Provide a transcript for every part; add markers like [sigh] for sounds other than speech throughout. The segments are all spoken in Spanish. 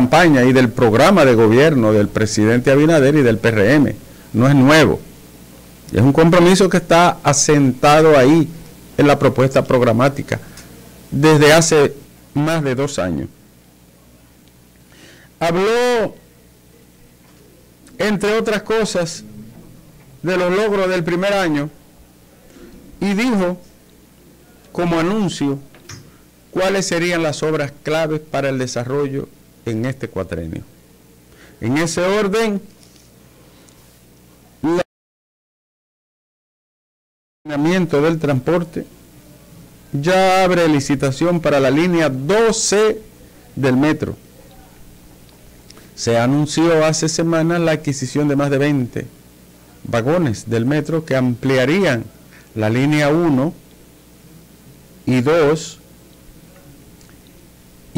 campaña y del programa de gobierno del presidente Abinader y del PRM. No es nuevo. Es un compromiso que está asentado ahí en la propuesta programática desde hace más de dos años. Habló, entre otras cosas, de los logros del primer año y dijo como anuncio cuáles serían las obras claves para el desarrollo en este cuatrenio. En ese orden, el ordenamiento del transporte ya abre licitación para la línea 12 del metro. Se anunció hace semanas la adquisición de más de 20 vagones del metro que ampliarían la línea 1 y 2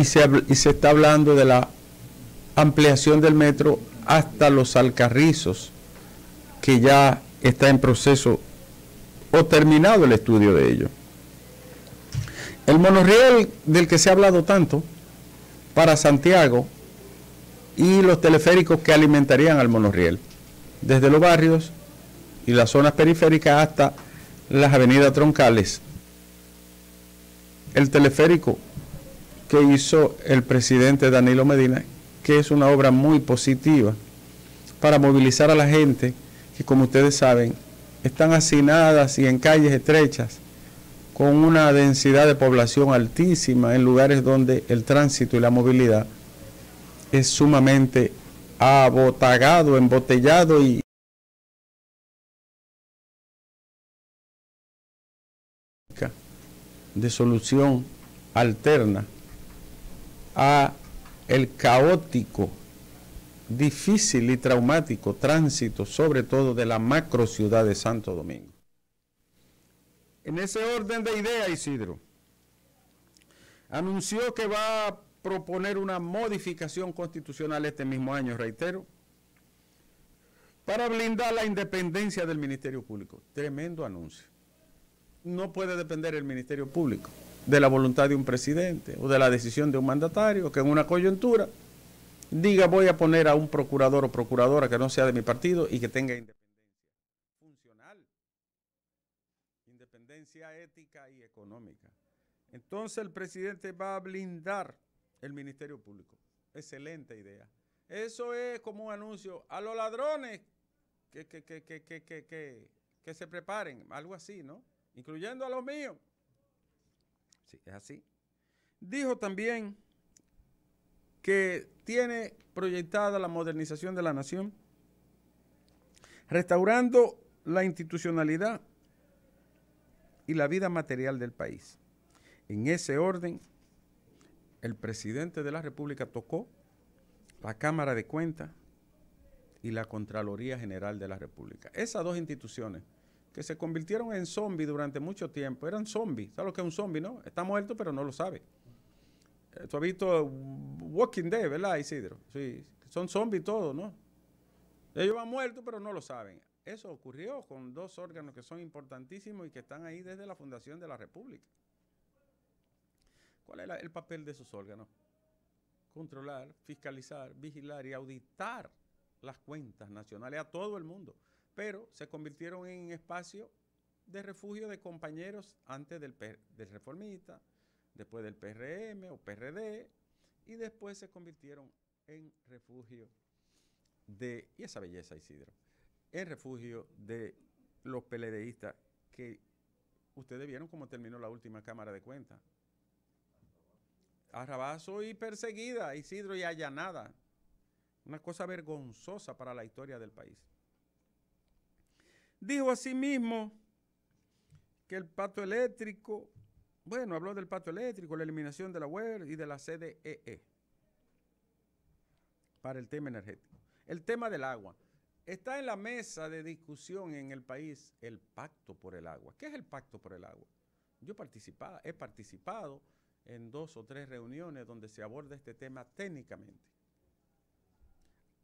y se, está hablando de la ampliación del metro hasta los alcarrizos, que ya está en proceso o terminado el estudio de ello. El monorriel del que se ha hablado tanto para Santiago y los teleféricos que alimentarían al monorriel, desde los barrios y las zonas periféricas hasta las avenidas troncales. El teleférico que hizo el presidente Danilo Medina, que es una obra muy positiva para movilizar a la gente que, como ustedes saben, están hacinadas y en calles estrechas, con una densidad de población altísima en lugares donde el tránsito y la movilidad es sumamente abotagado, embotellado y de solución alterna a el caótico, difícil y traumático tránsito, sobre todo de la macro ciudad de Santo Domingo. En ese orden de ideas, Isidro, anunció que va a proponer una modificación constitucional este mismo año, reitero, para blindar la independencia del Ministerio Público. Tremendo anuncio. No puede depender el Ministerio Público de la voluntad de un presidente o de la decisión de un mandatario que en una coyuntura diga voy a poner a un procurador o procuradora que no sea de mi partido y que tenga independencia funcional, independencia ética y económica. Entonces el presidente va a blindar el Ministerio Público. Excelente idea. Eso es como un anuncio a los ladrones que, que, que, que, que, que, que, que se preparen, algo así, ¿no? Incluyendo a los míos es así. Dijo también que tiene proyectada la modernización de la nación, restaurando la institucionalidad y la vida material del país. En ese orden, el presidente de la República tocó la Cámara de Cuentas y la Contraloría General de la República. Esas dos instituciones que se convirtieron en zombies durante mucho tiempo. Eran zombies. ¿Sabes lo que es un zombie, no? Está muerto, pero no lo sabe. Eh, tú has visto Walking Dead, ¿verdad, Isidro? Sí. Son zombies todos, ¿no? Ellos van muertos, pero no lo saben. Eso ocurrió con dos órganos que son importantísimos y que están ahí desde la fundación de la República. ¿Cuál es el papel de esos órganos? Controlar, fiscalizar, vigilar y auditar las cuentas nacionales a todo el mundo pero se convirtieron en espacio de refugio de compañeros antes del, reformista, después del PRM o PRD, y después se convirtieron en refugio de, y esa belleza Isidro, en refugio de los peledeístas que ustedes vieron cómo terminó la última Cámara de Cuentas. Arrabazo y perseguida, Isidro y allanada. Una cosa vergonzosa para la historia del país. Dijo asimismo que el pacto eléctrico, bueno, habló del pacto eléctrico, la eliminación de la web y de la CDEE e para el tema energético. El tema del agua. Está en la mesa de discusión en el país el pacto por el agua. ¿Qué es el pacto por el agua? Yo he participado en dos o tres reuniones donde se aborda este tema técnicamente.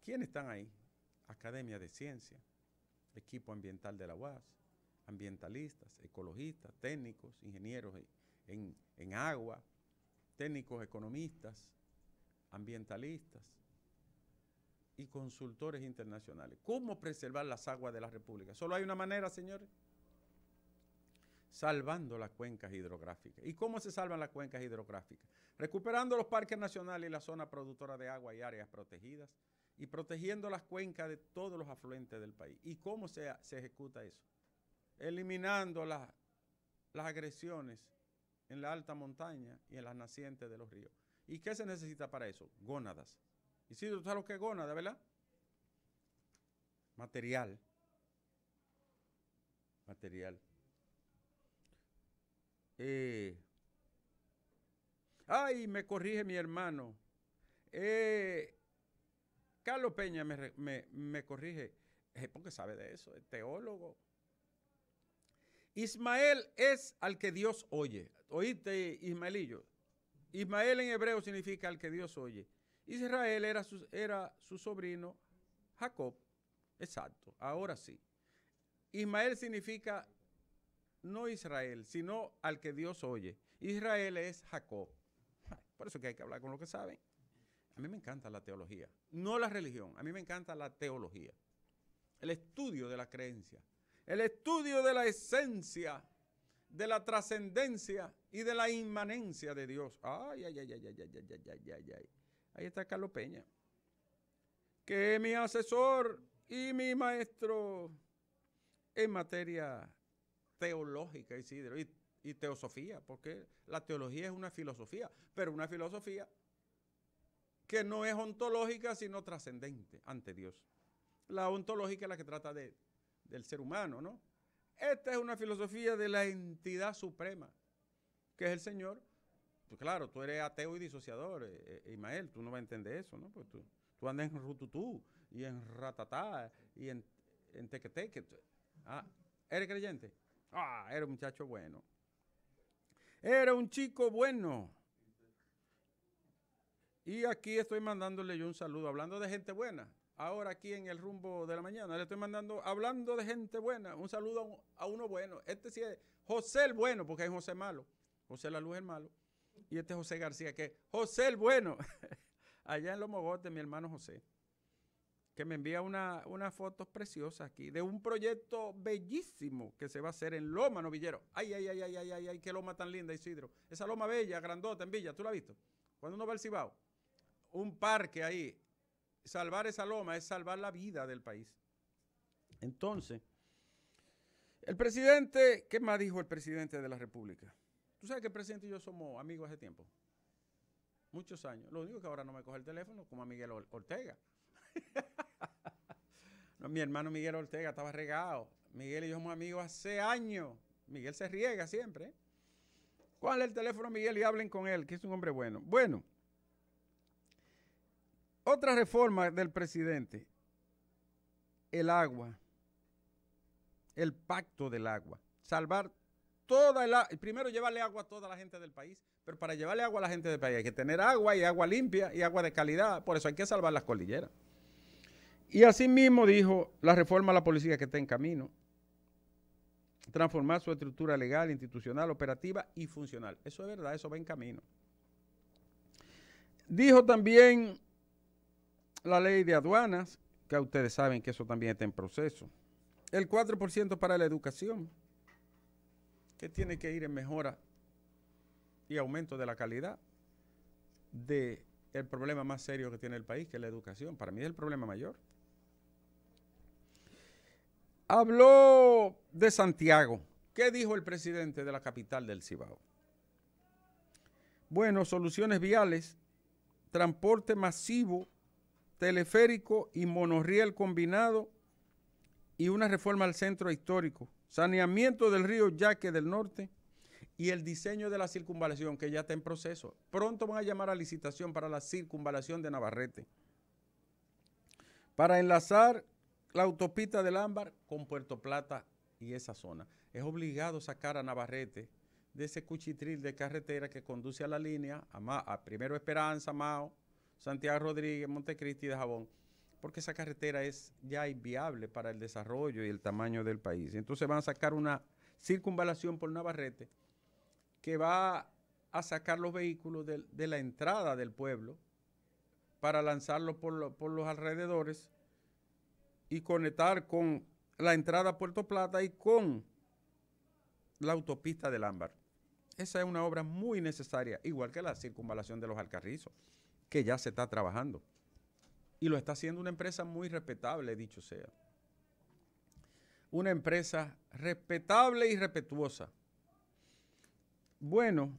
¿Quiénes están ahí? Academia de Ciencias equipo ambiental de la UAS, ambientalistas, ecologistas, técnicos, ingenieros en, en agua, técnicos economistas, ambientalistas y consultores internacionales. ¿Cómo preservar las aguas de la República? Solo hay una manera, señores. Salvando las cuencas hidrográficas. ¿Y cómo se salvan las cuencas hidrográficas? Recuperando los parques nacionales y la zona productora de agua y áreas protegidas, y protegiendo las cuencas de todos los afluentes del país. ¿Y cómo se, ejecuta eso? Eliminando las agresiones en la alta montaña y en las nacientes de los ríos. ¿Y qué se necesita para eso? Gónadas. Y si tú sabes lo que es gónada, ¿verdad? Material. Material. Eh. Ay, me corrige mi hermano. Eh, Carlos Peña me, corrige, ¿Por eh, porque sabe de eso, es teólogo. Ismael es al que Dios oye. ¿Oíste, Ismaelillo? Ismael en hebreo significa al que Dios oye. Israel era su, era su sobrino Jacob. Exacto, ahora sí. Ismael significa no Israel, sino al que Dios oye. Israel es Jacob. Por eso que hay que hablar con lo que saben. A mí me encanta la teología, no la religión, a mí me encanta la teología. El estudio de la creencia, el estudio de la esencia, de la trascendencia y de la inmanencia de Dios. Ay, ay, ay, ay, ay, ay, ay, ay, ay, Ahí está Carlos Peña, que es mi asesor y mi maestro en materia teológica, Isidro, y, y teosofía, porque la teología es una filosofía, pero una filosofía que no es ontológica, sino trascendente ante Dios. La ontológica es la que trata de, del ser humano, ¿no? Esta es una filosofía de la entidad suprema, que es el Señor. Pues claro, tú eres ateo y disociador, eh, eh, Imael, tú no vas a entender eso, ¿no? Pues tú, tú andas en rututú y en ratatá y en, en tequeteque. Ah, ¿eres creyente? Ah, era un muchacho bueno. Era un chico bueno. Y aquí estoy mandándole yo un saludo, hablando de gente buena. Ahora aquí en el rumbo de la mañana le estoy mandando, hablando de gente buena, un saludo a, uno bueno. Este sí es José el bueno, porque es José malo. José la luz el malo. Y este es José García, que es José el bueno. [laughs] Allá en Los Mogotes, mi hermano José, que me envía unas una fotos preciosas aquí de un proyecto bellísimo que se va a hacer en Loma Novillero. Ay, ay, ay, ay, ay, ay, ay, qué loma tan linda, Isidro. Esa loma bella, grandota, en Villa, ¿tú la has visto? Cuando uno va al Cibao un parque ahí. Salvar esa loma es salvar la vida del país. Entonces, el presidente, ¿qué más dijo el presidente de la República? Tú sabes que el presidente y yo somos amigos hace tiempo. Muchos años. Lo único que ahora no me coge el teléfono como a Miguel Ortega. [laughs] mi hermano Miguel Ortega estaba regado. Miguel y yo somos amigos hace años. Miguel se riega siempre. ¿Cuál el teléfono, Miguel? Y hablen con él, que es un hombre bueno. Bueno. Otra reforma del presidente, el agua, el pacto del agua, salvar toda el primero llevarle agua a toda la gente del país, pero para llevarle agua a la gente del país hay que tener agua y agua limpia y agua de calidad, por eso hay que salvar las cordilleras. Y asimismo dijo la reforma a la policía que está en camino, transformar su estructura legal, institucional, operativa y funcional. Eso es verdad, eso va en camino. Dijo también la ley de aduanas, que ustedes saben que eso también está en proceso. El 4% para la educación, que tiene que ir en mejora y aumento de la calidad del el problema más serio que tiene el país, que es la educación. Para mí es el problema mayor. Habló de Santiago. ¿Qué dijo el presidente de la capital del Cibao? Bueno, soluciones viales, transporte masivo teleférico y monorriel combinado y una reforma al centro histórico, saneamiento del río Yaque del Norte y el diseño de la circunvalación que ya está en proceso. Pronto van a llamar a licitación para la circunvalación de Navarrete. Para enlazar la autopista del Ámbar con Puerto Plata y esa zona. Es obligado sacar a Navarrete de ese cuchitril de carretera que conduce a la línea, a a primero Esperanza, Mao, Santiago Rodríguez, Montecristi de Jabón, porque esa carretera es ya inviable para el desarrollo y el tamaño del país. Entonces van a sacar una circunvalación por Navarrete que va a sacar los vehículos de, la entrada del pueblo para lanzarlos por, por los alrededores y conectar con la entrada a Puerto Plata y con la autopista del Ámbar. Esa es una obra muy necesaria, igual que la circunvalación de los Alcarrizos que ya se está trabajando. Y lo está haciendo una empresa muy respetable, dicho sea. Una empresa respetable y respetuosa. Bueno,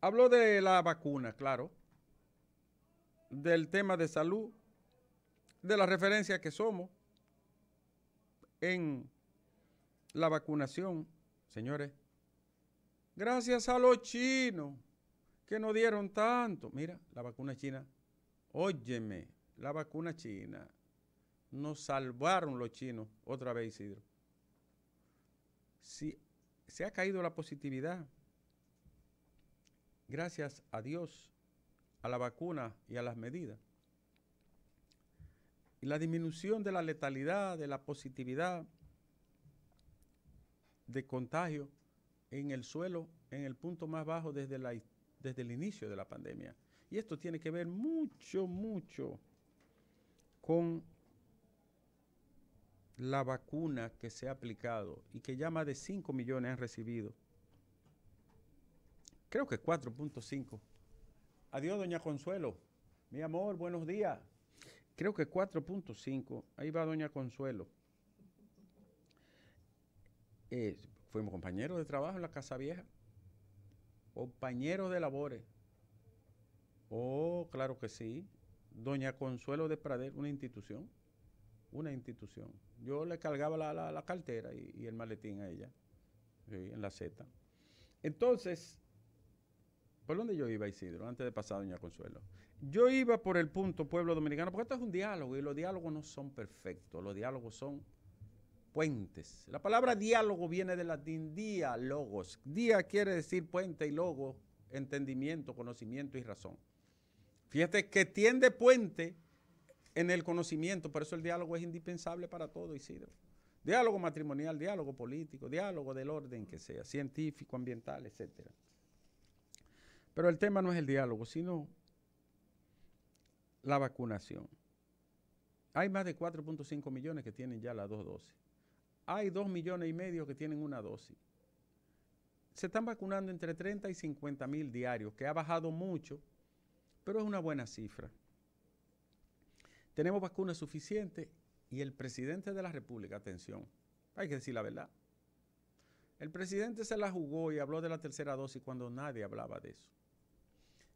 habló de la vacuna, claro, del tema de salud, de la referencia que somos en la vacunación, señores. Gracias a los chinos que no dieron tanto. Mira, la vacuna china, óyeme, la vacuna china, nos salvaron los chinos otra vez, Isidro. Si se ha caído la positividad, gracias a Dios, a la vacuna y a las medidas. Y la disminución de la letalidad, de la positividad, de contagio en el suelo, en el punto más bajo desde la historia desde el inicio de la pandemia. Y esto tiene que ver mucho, mucho con la vacuna que se ha aplicado y que ya más de 5 millones han recibido. Creo que 4.5. Adiós, doña Consuelo. Mi amor, buenos días. Creo que 4.5. Ahí va doña Consuelo. Eh, fuimos compañeros de trabajo en la Casa Vieja compañeros de labores. Oh, claro que sí. Doña Consuelo de Prader, una institución. Una institución. Yo le cargaba la, cartera y, el maletín a ella, en la Z. Entonces, ¿por dónde yo iba, Isidro? Antes de pasar Doña Consuelo. Yo iba por el punto pueblo dominicano, porque esto es un diálogo y los diálogos no son perfectos. Los diálogos son puentes. La palabra diálogo viene del latín dia, logos. Dia quiere decir puente y logo, entendimiento, conocimiento y razón. Fíjate que tiende puente en el conocimiento, por eso el diálogo es indispensable para todo, Isidro. Diálogo matrimonial, diálogo político, diálogo del orden que sea, científico, ambiental, etc. Pero el tema no es el diálogo, sino la vacunación. Hay más de 4.5 millones que tienen ya la dosis hay dos millones y medio que tienen una dosis. Se están vacunando entre 30 y 50 mil diarios, que ha bajado mucho, pero es una buena cifra. Tenemos vacunas suficientes y el presidente de la República, atención, hay que decir la verdad. El presidente se la jugó y habló de la tercera dosis cuando nadie hablaba de eso.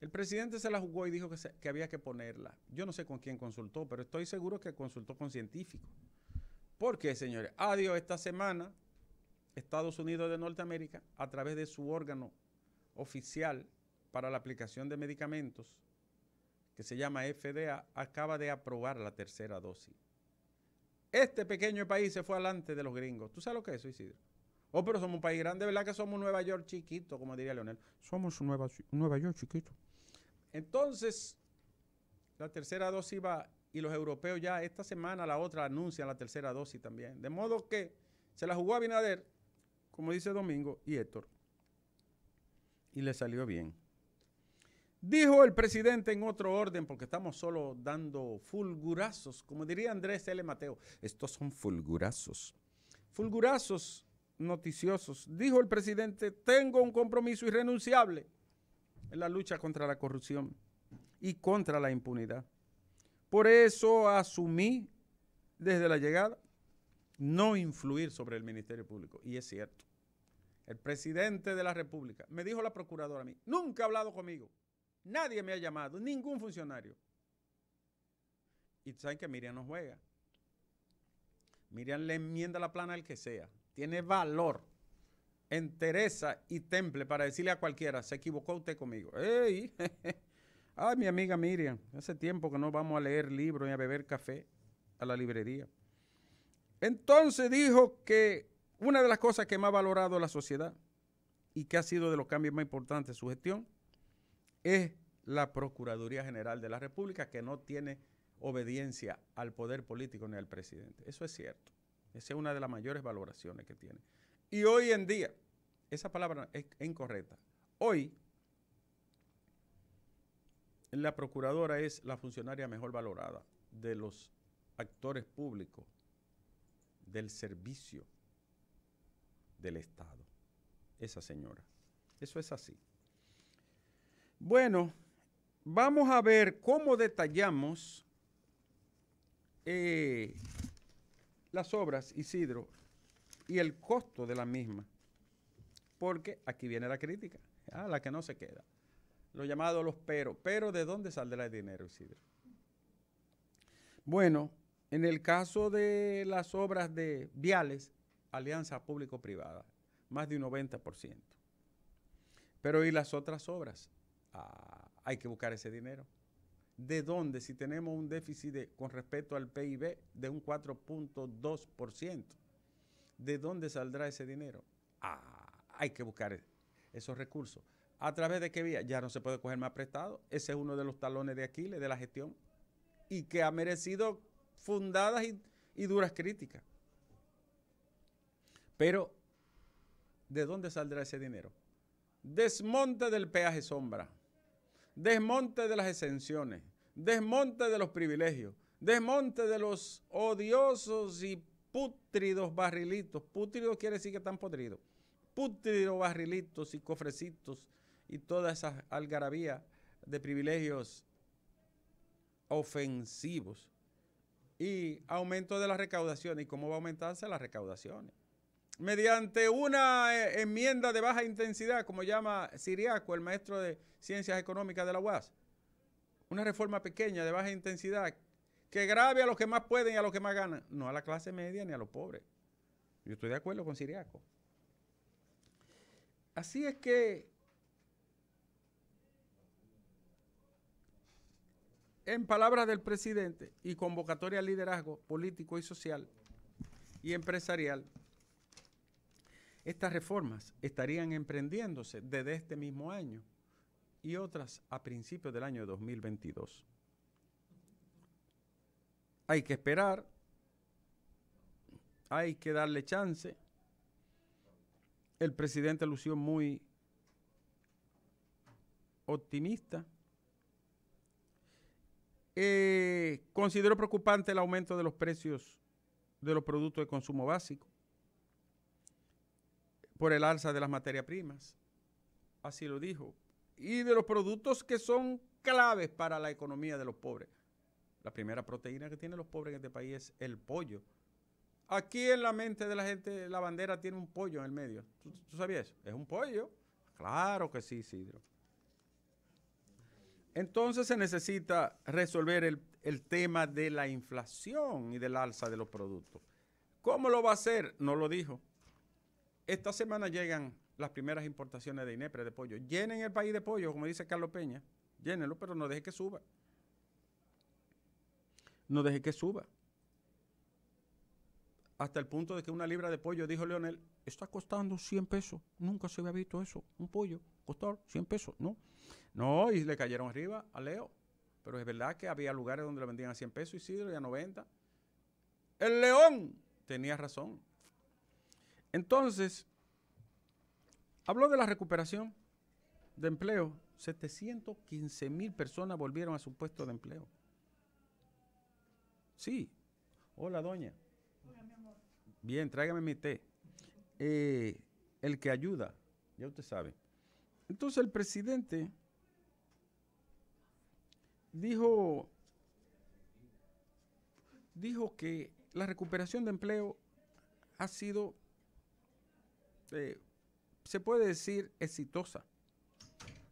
El presidente se la jugó y dijo que, que había que ponerla. Yo no sé con quién consultó, pero estoy seguro que consultó con científicos porque, señores, adiós esta semana, Estados Unidos de Norteamérica, a través de su órgano oficial para la aplicación de medicamentos, que se llama FDA, acaba de aprobar la tercera dosis. Este pequeño país se fue adelante de los gringos. ¿Tú sabes lo que es eso, Isidro? Oh, pero somos un país grande, ¿verdad que somos Nueva York chiquito, como diría Leonel? Somos Nueva, Nueva York chiquito. Entonces, la tercera dosis va y los europeos ya esta semana, la otra, anuncian la tercera dosis también. De modo que se la jugó a Binader, como dice Domingo y Héctor, y le salió bien. Dijo el presidente en otro orden, porque estamos solo dando fulgurazos, como diría Andrés L. Mateo, estos son fulgurazos. Fulgurazos noticiosos. Dijo el presidente, tengo un compromiso irrenunciable en la lucha contra la corrupción y contra la impunidad. Por eso asumí desde la llegada no influir sobre el Ministerio Público. Y es cierto. El presidente de la República, me dijo la procuradora a mí, nunca ha hablado conmigo. Nadie me ha llamado, ningún funcionario. Y saben que Miriam no juega. Miriam le enmienda la plana al que sea. Tiene valor, entereza y temple para decirle a cualquiera, se equivocó usted conmigo. ¡Ey! Ah, mi amiga Miriam, hace tiempo que no vamos a leer libros ni a beber café a la librería. Entonces dijo que una de las cosas que más ha valorado la sociedad y que ha sido de los cambios más importantes de su gestión es la Procuraduría General de la República, que no tiene obediencia al poder político ni al presidente. Eso es cierto. Esa es una de las mayores valoraciones que tiene. Y hoy en día, esa palabra es incorrecta. Hoy la procuradora es la funcionaria mejor valorada de los actores públicos del servicio del Estado. Esa señora. Eso es así. Bueno, vamos a ver cómo detallamos eh, las obras, Isidro, y el costo de la misma. Porque aquí viene la crítica, ah, la que no se queda. Lo llamado los pero. Pero ¿de dónde saldrá el dinero, Isidro? Bueno, en el caso de las obras de viales, alianza público-privada, más de un 90%. Pero ¿y las otras obras? Ah, hay que buscar ese dinero. ¿De dónde? Si tenemos un déficit con respecto al PIB de un 4.2%, ¿de dónde saldrá ese dinero? Ah, hay que buscar esos recursos. ¿A través de qué vía? Ya no se puede coger más prestado. Ese es uno de los talones de Aquiles de la gestión y que ha merecido fundadas y, duras críticas. Pero, ¿de dónde saldrá ese dinero? Desmonte del peaje sombra, desmonte de las exenciones, desmonte de los privilegios, desmonte de los odiosos y pútridos barrilitos. Pútridos quiere decir que están podridos. Pútridos barrilitos y cofrecitos y toda esa algarabía de privilegios ofensivos. Y aumento de las recaudaciones. ¿Y cómo va a aumentarse las recaudaciones? Mediante una eh, enmienda de baja intensidad, como llama Siriaco, el maestro de Ciencias Económicas de la UAS. Una reforma pequeña de baja intensidad que grave a los que más pueden y a los que más ganan. No a la clase media ni a los pobres. Yo estoy de acuerdo con Siriaco. Así es que en palabras del presidente y convocatoria al liderazgo político y social y empresarial, estas reformas estarían emprendiéndose desde este mismo año y otras a principios del año 2022. Hay que esperar, hay que darle chance. El presidente lució muy optimista eh, considero preocupante el aumento de los precios de los productos de consumo básico por el alza de las materias primas, así lo dijo, y de los productos que son claves para la economía de los pobres. La primera proteína que tienen los pobres en este país es el pollo. Aquí en la mente de la gente la bandera tiene un pollo en el medio. ¿Tú, sabías? Es un pollo. Claro que sí, Sidro. Entonces se necesita resolver el, tema de la inflación y del alza de los productos. ¿Cómo lo va a hacer? No lo dijo. Esta semana llegan las primeras importaciones de INEPRE de pollo. Llenen el país de pollo, como dice Carlos Peña. Llénenlo, pero no deje que suba. No deje que suba. Hasta el punto de que una libra de pollo, dijo Leonel, está costando 100 pesos. Nunca se había visto eso, un pollo. ¿Costó 100 pesos, ¿no? No, y le cayeron arriba a Leo. Pero es verdad que había lugares donde le vendían a 100 pesos, y y a 90. El león tenía razón. Entonces, habló de la recuperación de empleo. 715 mil personas volvieron a su puesto de empleo. Sí. Hola, doña. Bien, tráigame mi té. Eh, el que ayuda, ya usted sabe. Entonces el presidente dijo, dijo que la recuperación de empleo ha sido, eh, se puede decir, exitosa.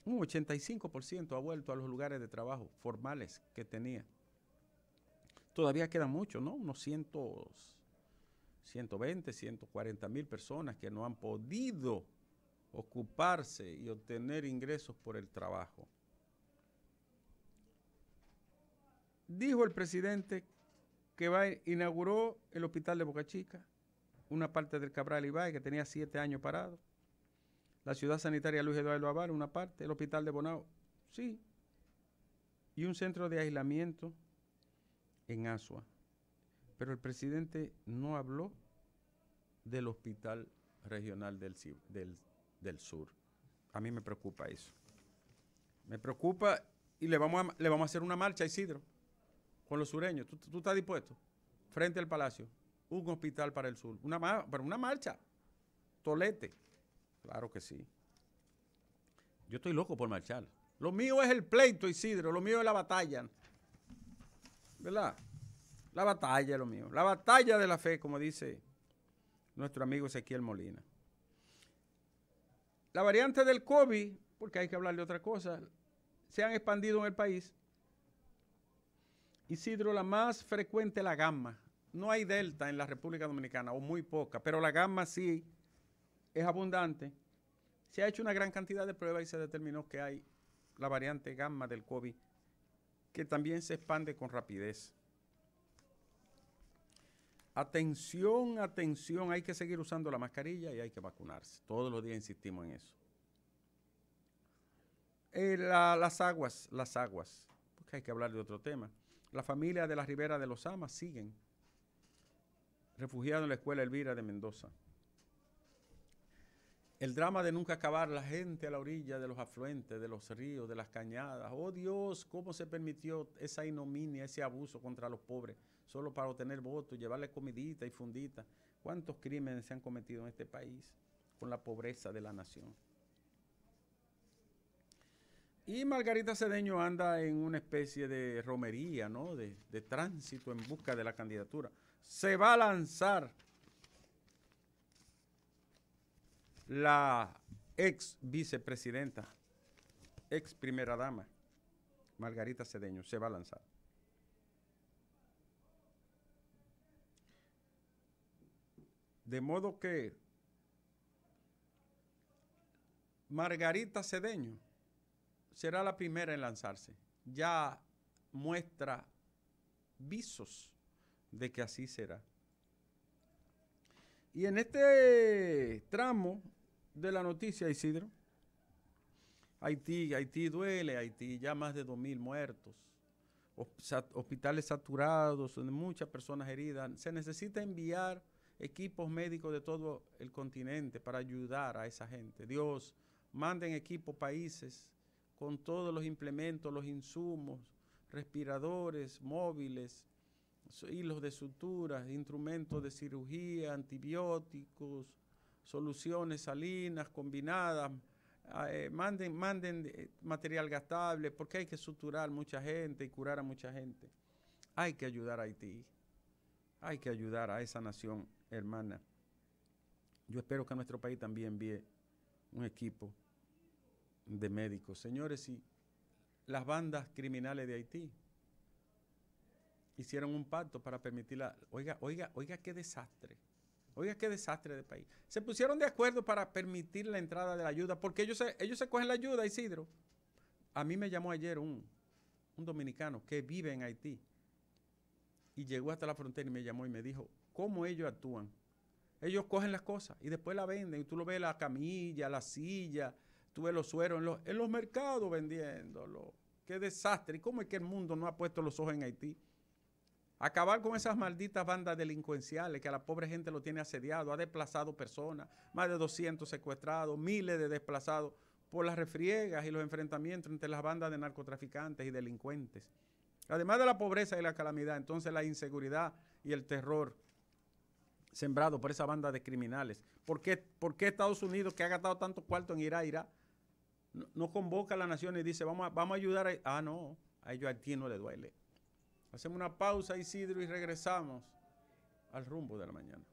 Un 85% ha vuelto a los lugares de trabajo formales que tenía. Todavía queda mucho, ¿no? Unos 120, 140 mil personas que no han podido ocuparse y obtener ingresos por el trabajo. Dijo el presidente que inauguró el hospital de Boca Chica, una parte del Cabral Ibai, que tenía siete años parado, la ciudad sanitaria Luis Eduardo Abar, una parte, el hospital de Bonao, sí, y un centro de aislamiento en Asua. Pero el presidente no habló del hospital regional del, del del sur. A mí me preocupa eso. Me preocupa y le vamos a, le vamos a hacer una marcha Isidro con los sureños. ¿Tú, tú estás dispuesto? Frente al palacio, un hospital para el sur. Una, para una marcha. Tolete. Claro que sí. Yo estoy loco por marchar. Lo mío es el pleito, Isidro. Lo mío es la batalla. ¿Verdad? La batalla es lo mío. La batalla de la fe, como dice nuestro amigo Ezequiel Molina la variante del COVID, porque hay que hablar de otra cosa, se han expandido en el país. Isidro, la más frecuente la gamma. No hay delta en la República Dominicana, o muy poca, pero la gamma sí es abundante. Se ha hecho una gran cantidad de pruebas y se determinó que hay la variante gamma del COVID, que también se expande con rapidez. Atención, atención, hay que seguir usando la mascarilla y hay que vacunarse. Todos los días insistimos en eso. Eh, las aguas, las aguas, porque hay que hablar de otro tema. La familia de la Ribera de los Amas siguen refugiados en la escuela Elvira de Mendoza. El drama de nunca acabar, la gente a la orilla de los afluentes, de los ríos, de las cañadas. Oh Dios, ¿cómo se permitió esa ignominia, ese abuso contra los pobres, solo para obtener votos, llevarle comidita y fundita? ¿Cuántos crímenes se han cometido en este país con la pobreza de la nación? Y Margarita Cedeño anda en una especie de romería, ¿no? de tránsito en busca de la candidatura. Se va a lanzar la ex vicepresidenta, ex primera dama, Margarita Cedeño, se va a lanzar. De modo que Margarita Cedeño será la primera en lanzarse. Ya muestra visos de que así será. Y en este tramo de la noticia, Isidro. Haití, Haití duele, Haití, ya más de 2.000 muertos, hospitales saturados, muchas personas heridas. Se necesita enviar equipos médicos de todo el continente para ayudar a esa gente. Dios, manden equipos países con todos los implementos, los insumos, respiradores, móviles, hilos de sutura, instrumentos de cirugía, antibióticos, soluciones salinas, combinadas, ah, eh, manden, manden eh, material gastable, porque hay que suturar mucha gente y curar a mucha gente. Hay que ayudar a Haití, hay que ayudar a esa nación hermana. Yo espero que nuestro país también envíe un equipo de médicos. Señores, y las bandas criminales de Haití hicieron un pacto para permitir la... Oiga, oiga, oiga, qué desastre Oiga, qué desastre de país. Se pusieron de acuerdo para permitir la entrada de la ayuda, porque ellos se, ellos se cogen la ayuda, Isidro. A mí me llamó ayer un, dominicano que vive en Haití y llegó hasta la frontera y me llamó y me dijo cómo ellos actúan. Ellos cogen las cosas y después la venden. Y tú lo ves la camilla, la silla, tú ves los sueros en los, en los mercados vendiéndolo. Qué desastre. ¿Y cómo es que el mundo no ha puesto los ojos en Haití? Acabar con esas malditas bandas delincuenciales que a la pobre gente lo tiene asediado, ha desplazado personas, más de 200 secuestrados, miles de desplazados por las refriegas y los enfrentamientos entre las bandas de narcotraficantes y delincuentes. Además de la pobreza y la calamidad, entonces la inseguridad y el terror sembrado por esa banda de criminales. ¿Por qué, por Estados Unidos, que ha gastado tanto cuarto en Irak, no, convoca a la nación y dice, vamos a, vamos a ayudar a... Ah, no, a ellos a no le duele. Hacemos una pausa, Isidro, y regresamos al rumbo de la mañana.